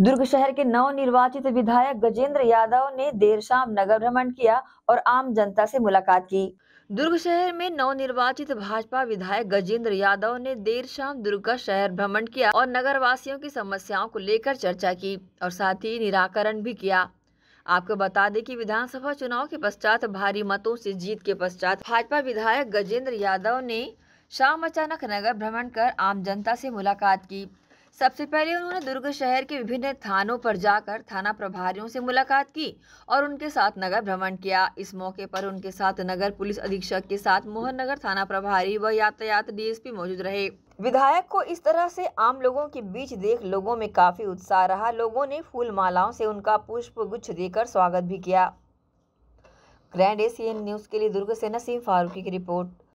दुर्ग शहर के नव निर्वाचित विधायक गजेंद्र यादव ने देर शाम नगर भ्रमण किया और आम जनता से मुलाकात की दुर्ग शहर में नव निर्वाचित भाजपा विधायक गजेंद्र यादव ने देर शाम दुर्ग का शहर भ्रमण किया और नगर वासियों की समस्याओं को लेकर चर्चा की और साथ ही निराकरण भी किया आपको बता दें कि विधानसभा चुनाव के पश्चात भारी मतों से जीत के पश्चात भाजपा विधायक गजेंद्र यादव ने शाम अचानक नगर भ्रमण कर आम जनता से मुलाकात की सबसे पहले उन्होंने दुर्ग शहर के विभिन्न थानों पर जाकर थाना प्रभारियों से मुलाकात की और उनके साथ नगर भ्रमण किया इस मौके पर उनके साथ नगर पुलिस अधीक्षक के साथ मोहन नगर थाना प्रभारी व यातायात डीएसपी मौजूद रहे विधायक को इस तरह से आम लोगों के बीच देख लोगों में काफी उत्साह रहा लोगों ने फूल मालाओं से उनका पुष्प गुच्छ देकर स्वागत भी किया ग्रैंड एशियन न्यूज के लिए दुर्ग से नसीम फारूकी की रिपोर्ट